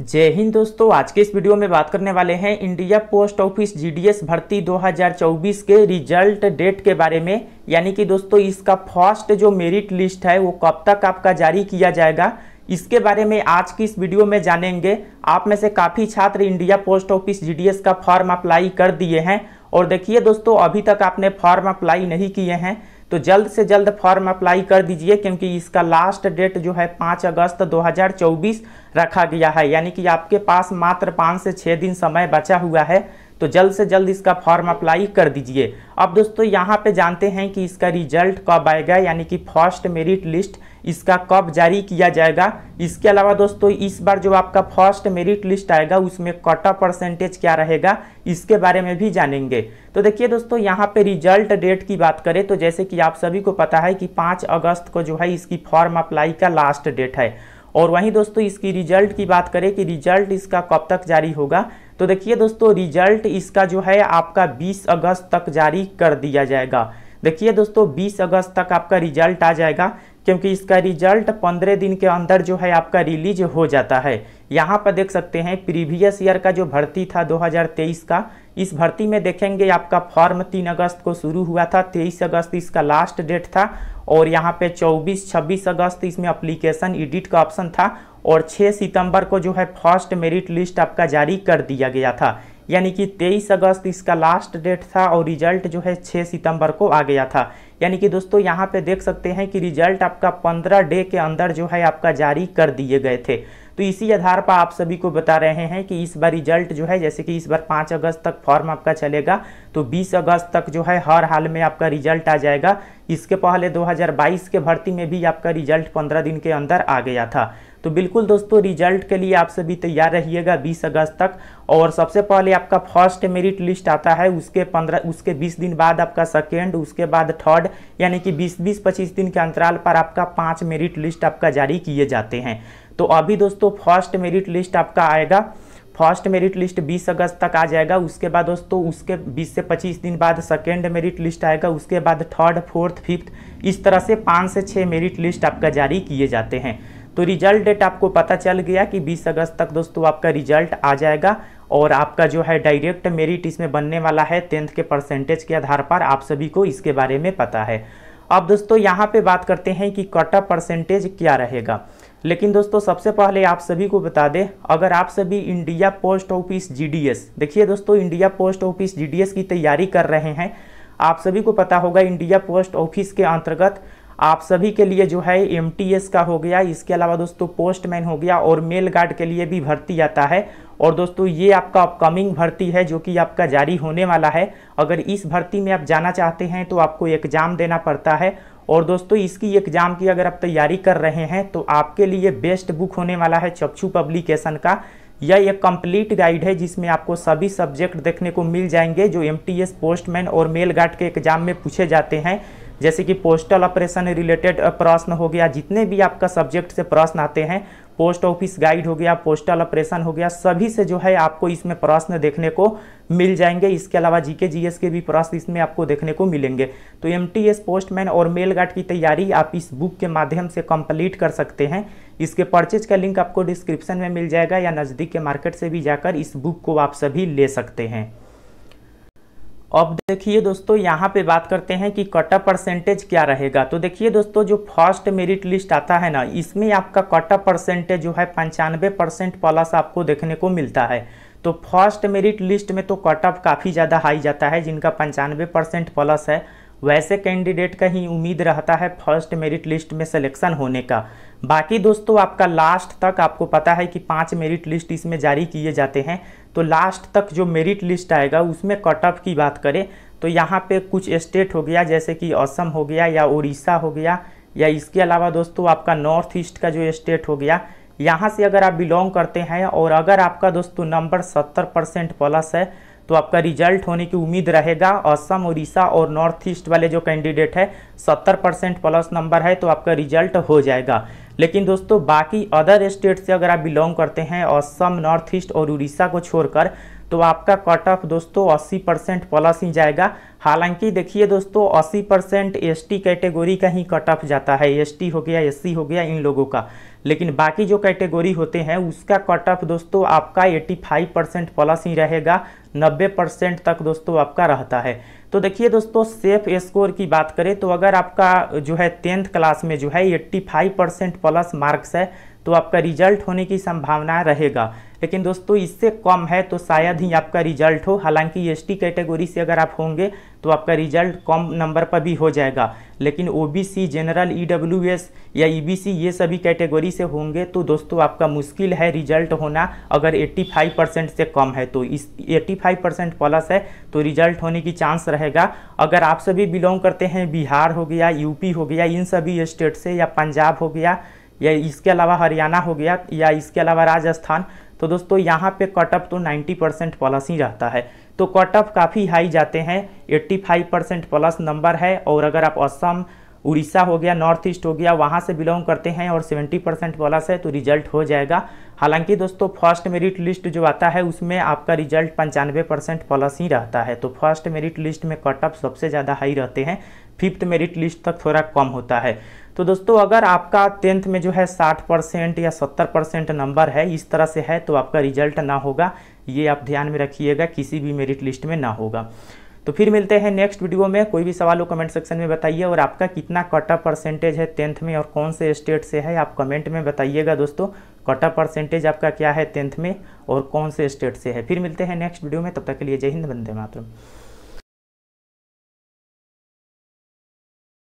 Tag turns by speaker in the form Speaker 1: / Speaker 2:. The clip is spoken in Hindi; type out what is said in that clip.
Speaker 1: जय हिंद दोस्तों आज के इस वीडियो में बात करने वाले हैं इंडिया पोस्ट ऑफिस जीडीएस भर्ती 2024 के रिजल्ट डेट के बारे में यानी कि दोस्तों इसका फर्स्ट जो मेरिट लिस्ट है वो कब तक आपका जारी किया जाएगा इसके बारे में आज की इस वीडियो में जानेंगे आप में से काफ़ी छात्र इंडिया पोस्ट ऑफिस जी का फॉर्म अप्लाई कर दिए हैं और देखिए दोस्तों अभी तक आपने फॉर्म अप्लाई नहीं किए हैं तो जल्द से जल्द फॉर्म अप्लाई कर दीजिए क्योंकि इसका लास्ट डेट जो है पाँच अगस्त 2024 रखा गया है यानी कि आपके पास मात्र पाँच से छः दिन समय बचा हुआ है तो जल्द से जल्द इसका फॉर्म अप्लाई कर दीजिए अब दोस्तों यहाँ पे जानते हैं कि इसका रिजल्ट कब आएगा यानी कि फर्स्ट मेरिट लिस्ट इसका कब जारी किया जाएगा इसके अलावा दोस्तों इस बार जो आपका फर्स्ट मेरिट लिस्ट आएगा उसमें कट ऑफ परसेंटेज क्या रहेगा इसके बारे में भी जानेंगे तो देखिए दोस्तों यहाँ पे रिजल्ट डेट की बात करें तो जैसे कि आप सभी को पता है कि पाँच अगस्त को जो है इसकी फॉर्म अप्लाई का लास्ट डेट है और वहीं दोस्तों इसकी रिजल्ट की बात करें कि रिजल्ट इसका कब तक जारी होगा तो देखिए दोस्तों रिजल्ट इसका जो है आपका 20 अगस्त तक जारी कर दिया जाएगा देखिए दोस्तों 20 अगस्त तक आपका रिजल्ट आ जाएगा क्योंकि इसका रिजल्ट 15 दिन के अंदर जो है आपका रिलीज हो जाता है यहाँ पर देख सकते हैं प्रीवियस ईयर का जो भर्ती था 2023 का इस भर्ती में देखेंगे आपका फॉर्म 3 अगस्त को शुरू हुआ था 23 अगस्त इसका लास्ट डेट था और यहाँ पे 24 26 अगस्त इसमें अप्लीकेशन एडिट का ऑप्शन था और 6 सितंबर को जो है फर्स्ट मेरिट लिस्ट आपका जारी कर दिया गया था यानी कि 23 अगस्त इसका लास्ट डेट था और रिजल्ट जो है 6 सितंबर को आ गया था यानी कि दोस्तों यहाँ पे देख सकते हैं कि रिजल्ट आपका 15 डे के अंदर जो है आपका जारी कर दिए गए थे तो इसी आधार पर आप सभी को बता रहे हैं कि इस बार रिजल्ट जो है जैसे कि इस बार 5 अगस्त तक फॉर्म आपका चलेगा तो 20 अगस्त तक जो है हर हाल में आपका रिजल्ट आ जाएगा इसके पहले 2022 के भर्ती में भी आपका रिजल्ट 15 दिन के अंदर आ गया था तो बिल्कुल दोस्तों रिजल्ट के लिए आप सभी तैयार रहिएगा 20 अगस्त तक और सबसे पहले आपका फर्स्ट मेरिट लिस्ट आता है उसके 15 उसके 20 दिन बाद आपका सेकेंड उसके बाद थर्ड यानी कि 20 बीस 25 दिन के अंतराल पर आपका पाँच मेरिट लिस्ट आपका जारी किए जाते हैं तो अभी दोस्तों फर्स्ट मेरिट लिस्ट आपका आएगा फर्स्ट मेरिट लिस्ट 20 अगस्त तक आ जाएगा उसके बाद दोस्तों उसके 20 से 25 दिन बाद सेकेंड मेरिट लिस्ट आएगा उसके बाद थर्ड फोर्थ फिफ्थ इस तरह से पाँच से छः मेरिट लिस्ट आपका जारी किए जाते हैं तो रिजल्ट डेट आपको पता चल गया कि 20 अगस्त तक दोस्तों आपका रिजल्ट आ जाएगा और आपका जो है डायरेक्ट मेरिट इसमें बनने वाला है टेंथ के परसेंटेज के आधार पर आप सभी को इसके बारे में पता है अब दोस्तों यहाँ पे बात करते हैं कि कट ऑफ परसेंटेज क्या रहेगा लेकिन दोस्तों सबसे पहले आप सभी को बता दें अगर आप सभी इंडिया पोस्ट ऑफिस जीडीएस देखिए दोस्तों इंडिया पोस्ट ऑफिस जीडीएस की तैयारी कर रहे हैं आप सभी को पता होगा इंडिया पोस्ट ऑफिस के अंतर्गत आप सभी के लिए जो है एम का हो गया इसके अलावा दोस्तों पोस्टमैन हो गया और मेल गार्ड के लिए भी भर्ती आता है और दोस्तों ये आपका अपकमिंग भर्ती है जो कि आपका जारी होने वाला है अगर इस भर्ती में आप जाना चाहते हैं तो आपको एग्ज़ाम देना पड़ता है और दोस्तों इसकी एग्ज़ाम की अगर आप तैयारी कर रहे हैं तो आपके लिए बेस्ट बुक होने वाला है चक्षु पब्लिकेशन का यह एक कंप्लीट गाइड है जिसमें आपको सभी सब्जेक्ट देखने को मिल जाएंगे जो एमटीएस पोस्टमैन और मेल गार्ड के एग्ज़ाम में पूछे जाते हैं जैसे कि पोस्टल ऑपरेशन रिलेटेड प्रश्न हो गया जितने भी आपका सब्जेक्ट से प्रश्न आते हैं पोस्ट ऑफिस गाइड हो गया पोस्टल ऑपरेशन हो गया सभी से जो है आपको इसमें प्रश्न देखने को मिल जाएंगे इसके अलावा जीके जीएस के भी प्रश्न इसमें आपको देखने को मिलेंगे तो एमटीएस पोस्टमैन और मेल गार्ड की तैयारी आप इस बुक के माध्यम से कंप्लीट कर सकते हैं इसके परचेज का लिंक आपको डिस्क्रिप्शन में मिल जाएगा या नज़दीक के मार्केट से भी जाकर इस बुक को आप सभी ले सकते हैं अब देखिए दोस्तों यहाँ पे बात करते हैं कि कटअप परसेंटेज क्या रहेगा तो देखिए दोस्तों जो फर्स्ट मेरिट लिस्ट आता है ना इसमें आपका कटअप परसेंटेज जो है पंचानवे परसेंट प्लस आपको देखने को मिलता है तो फर्स्ट मेरिट लिस्ट में तो कटअप काफ़ी ज़्यादा हाई जाता है जिनका पंचानवे परसेंट प्लस है वैसे कैंडिडेट का ही उम्मीद रहता है फर्स्ट मेरिट लिस्ट में सिलेक्शन होने का बाकी दोस्तों आपका लास्ट तक आपको पता है कि पांच मेरिट लिस्ट इसमें जारी किए जाते हैं तो लास्ट तक जो मेरिट लिस्ट आएगा उसमें कट ऑफ की बात करें तो यहाँ पे कुछ स्टेट हो गया जैसे कि असम हो गया या उड़ीसा हो गया या इसके अलावा दोस्तों आपका नॉर्थ ईस्ट का जो स्टेट हो गया यहाँ से अगर आप बिलोंग करते हैं और अगर आपका दोस्तों नंबर सत्तर परसेंट प्लस है तो आपका रिजल्ट होने की उम्मीद रहेगा असम उड़ीसा और नॉर्थ ईस्ट वाले जो कैंडिडेट है 70 परसेंट प्लस नंबर है तो आपका रिजल्ट हो जाएगा लेकिन दोस्तों बाकी अदर स्टेट से अगर आप बिलोंग करते हैं असम नॉर्थ ईस्ट और उड़ीसा को छोड़कर तो आपका कट ऑफ दोस्तों 80 परसेंट प्लस ही जाएगा हालांकि देखिए दोस्तों 80 परसेंट एस कैटेगोरी का ही कट ऑफ जाता है एस हो गया एस हो गया इन लोगों का लेकिन बाकी जो कैटेगरी होते हैं उसका कट ऑफ दोस्तों आपका 85 परसेंट प्लस ही रहेगा 90 परसेंट तक दोस्तों आपका रहता है तो देखिए दोस्तों सेफ स्कोर की बात करें तो अगर आपका जो है टेंथ क्लास में जो है 85 परसेंट प्लस मार्क्स है तो आपका रिजल्ट होने की संभावना रहेगा लेकिन दोस्तों इससे कम है तो शायद ही आपका रिजल्ट हो हालांकि एस कैटेगरी से अगर आप होंगे तो आपका रिजल्ट कम नंबर पर भी हो जाएगा लेकिन ओ जनरल ई या ई e ये सभी कैटेगरी से होंगे तो दोस्तों आपका मुश्किल है रिजल्ट होना अगर 85 परसेंट से कम है तो इस एट्टी परसेंट प्लस है तो रिजल्ट होने की चांस रहेगा अगर आप सभी बिलोंग करते हैं बिहार हो गया यूपी हो गया इन सभी स्टेट से या पंजाब हो गया या इसके अलावा हरियाणा हो गया या इसके अलावा राजस्थान तो दोस्तों यहाँ पे कट ऑफ तो 90 परसेंट प्लस ही रहता है तो कट ऑफ काफ़ी हाई जाते हैं 85 परसेंट प्लस नंबर है और अगर आप असम उड़ीसा हो गया नॉर्थ ईस्ट हो गया वहाँ से बिलोंग करते हैं और 70 परसेंट प्लस है तो रिजल्ट हो जाएगा हालांकि दोस्तों फर्स्ट मेरिट लिस्ट जो आता है उसमें आपका रिजल्ट पंचानवे परसेंट प्लस ही रहता है तो फर्स्ट मेरिट लिस्ट में कट ऑफ सबसे ज़्यादा हाई रहते हैं फिफ्थ मेरिट लिस्ट तक थोड़ा कम होता है तो दोस्तों अगर आपका टेंथ में जो है साठ परसेंट या सत्तर परसेंट नंबर है इस तरह से है तो आपका रिजल्ट ना होगा ये आप ध्यान में रखिएगा किसी भी मेरिट लिस्ट में ना होगा तो फिर मिलते हैं नेक्स्ट वीडियो में कोई भी सवाल हो कमेंट सेक्शन में बताइए और आपका कितना कटा परसेंटेज है टेंथ में और कौन से स्टेट से है आप कमेंट में बताइएगा दोस्तों कटा परसेंटेज आपका क्या है टेंथ में और कौन से स्टेट से है फिर मिलते हैं नेक्स्ट वीडियो में तब तक के लिए जय हिंद वंदे मातरम